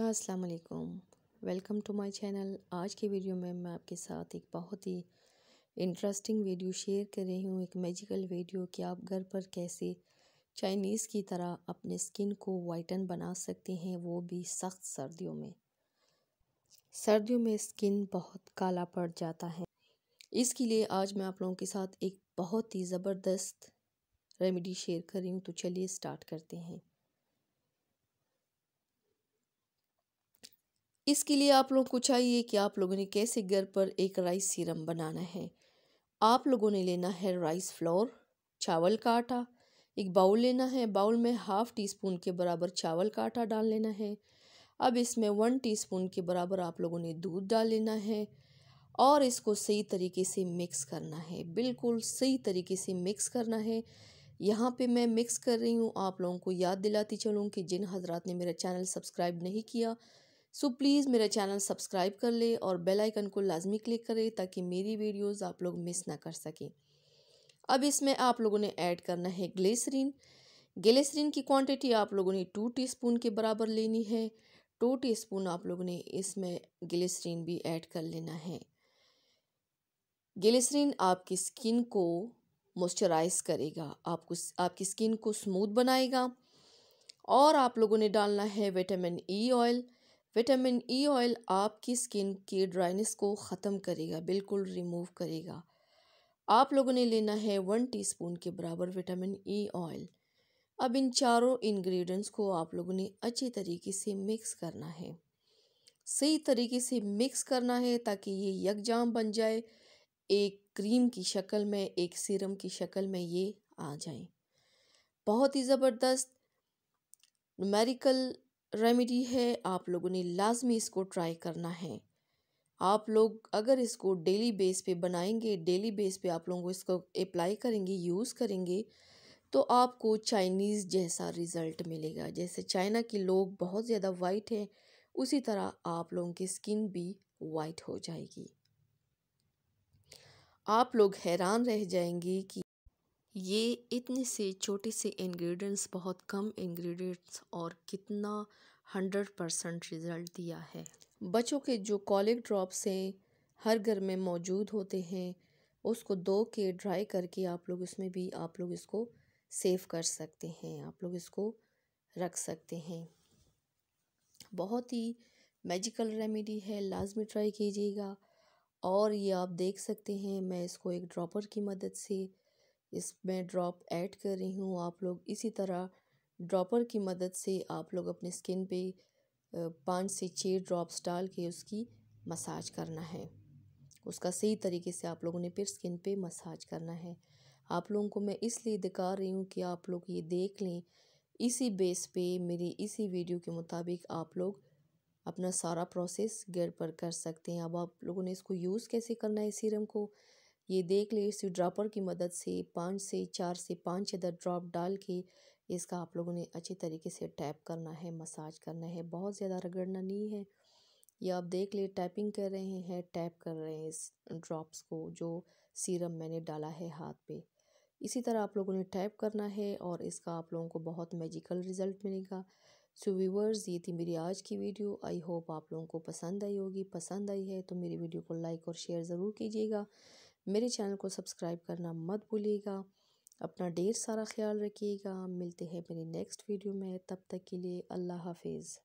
असलकुम welcome to my channel आज की वीडियो में मैं आपके साथ एक बहुत ही इंटरेस्टिंग वीडियो शेयर कर रही हूँ एक मैजिकल वीडियो कि आप घर पर कैसे चाइनीज़ की तरह अपने स्किन को वाइटन बना सकते हैं वो भी सख्त सर्दियों में सर्दियों में स्किन बहुत काला पड़ जाता है इसके लिए आज मैं आप लोगों के साथ एक बहुत ही ज़बरदस्त रेमेडी शेयर कर रही हूँ तो चलिए स्टार्ट करते हैं इसके लिए आप लोगों को चाहिए कि आप लोगों ने कैसे घर पर एक राइस सीरम बनाना है आप लोगों ने लेना है राइस फ्लोर चावल का आटा एक बाउल लेना है बाउल में हाफ़ टी स्पून के बराबर चावल का आटा डाल लेना है अब इसमें वन टी स्पून के बराबर आप लोगों ने दूध डाल लेना है और इसको सही तरीके से मिक्स करना है बिल्कुल सही तरीके से मिक्स करना है यहाँ पे मैं मिक्स कर रही हूँ आप लोगों को याद दिलाती चलूँ कि जिन हजरात ने मेरा चैनल सब्सक्राइब नहीं किया सो प्लीज़ मेरा चैनल सब्सक्राइब कर ले और बेल आइकन को लाजमी क्लिक करें ताकि मेरी वीडियोस आप लोग मिस ना कर सकें अब इसमें आप लोगों ने ऐड करना है ग्लेसरीन ग्लेसरीन की क्वांटिटी आप लोगों ने टू टीस्पून के बराबर लेनी है टू टीस्पून आप लोगों ने इसमें ग्लेसरीन भी ऐड कर लेना है ग्लेसरीन आपकी स्किन को मॉइस्चराइज करेगा आपको आपकी स्किन को स्मूथ बनाएगा और आप लोगों ने डालना है vitamin E oil vitamin E oil आपकी स्किन की ड्राइनेस को ख़त्म करेगा बिल्कुल रिमूव करेगा आप लोगों ने लेना है वन टीस्पून के बराबर विटामिन ई ऑयल अब इन चारों इंग्रेडिएंट्स को आप लोगों ने अच्छे तरीके से मिक्स करना है सही तरीके से मिक्स करना है ताकि ये यकजाम बन जाए एक क्रीम की शक्ल में एक सीरम की शक्ल में ये आ जाए बहुत ही ज़बरदस्त नुमेरिकल रेमेडी है आप लोगों ने लाजमी इसको ट्राई करना है आप लोग अगर इसको डेली बेस पे बनाएंगे डेली बेस पे आप लोगों इसको अप्लाई करेंगे यूज़ करेंगे तो आपको चाइनीज़ जैसा रिज़ल्ट मिलेगा जैसे चाइना के लोग बहुत ज़्यादा वाइट हैं उसी तरह आप लोगों की स्किन भी वाइट हो जाएगी आप लोग हैरान रह जाएंगे कि ये इतने से छोटे से इंग्रेडिएंट्स बहुत कम इंग्रेडिएंट्स और कितना हंड्रेड परसेंट रिज़ल्ट दिया है बच्चों के जो कॉलिक ड्रॉप्स हैं हर घर में मौजूद होते हैं उसको दो के ड्राई करके आप लोग उसमें भी आप लोग इसको सेव कर सकते हैं आप लोग इसको रख सकते हैं बहुत ही मैजिकल रेमेडी है लाजमी ट्राई कीजिएगा और ये आप देख सकते हैं मैं इसको एक ड्रॉपर की मदद से इसमें ड्रॉप ऐड कर रही हूँ आप लोग इसी तरह ड्रॉपर की मदद से आप लोग अपने स्किन पे पाँच से छः ड्रॉप्स डाल के उसकी मसाज करना है उसका सही तरीके से आप लोगों ने फिर स्किन पे मसाज करना है आप लोगों को मैं इसलिए दिखा रही हूँ कि आप लोग ये देख लें इसी बेस पे मेरी इसी वीडियो के मुताबिक आप लोग अपना सारा प्रोसेस घर पर कर सकते हैं अब आप लोगों ने इसको यूज़ कैसे करना है सीरम को ये देख ले इस ड्रॉपर की मदद से पाँच से चार से पाँच अदर ड्रॉप डाल के इसका आप लोगों ने अच्छे तरीके से टैप करना है मसाज करना है बहुत ज़्यादा रगड़ना नहीं है ये आप देख ले टैपिंग कर रहे हैं टैप कर रहे हैं इस ड्रॉप्स को जो सीरम मैंने डाला है हाथ पे इसी तरह आप लोगों ने टैप करना है और इसका आप लोगों को बहुत मैजिकल रिज़ल्ट मिलेगा सो so व्यूवर्स ये थी मेरी आज की वीडियो आई होप आप लोगों को पसंद आई होगी पसंद आई है तो मेरी वीडियो को लाइक और शेयर ज़रूर कीजिएगा मेरे चैनल को सब्सक्राइब करना मत भूलिएगा अपना ढेर सारा ख्याल रखिएगा मिलते हैं मेरे नेक्स्ट वीडियो में तब तक के लिए अल्लाह हाफिज़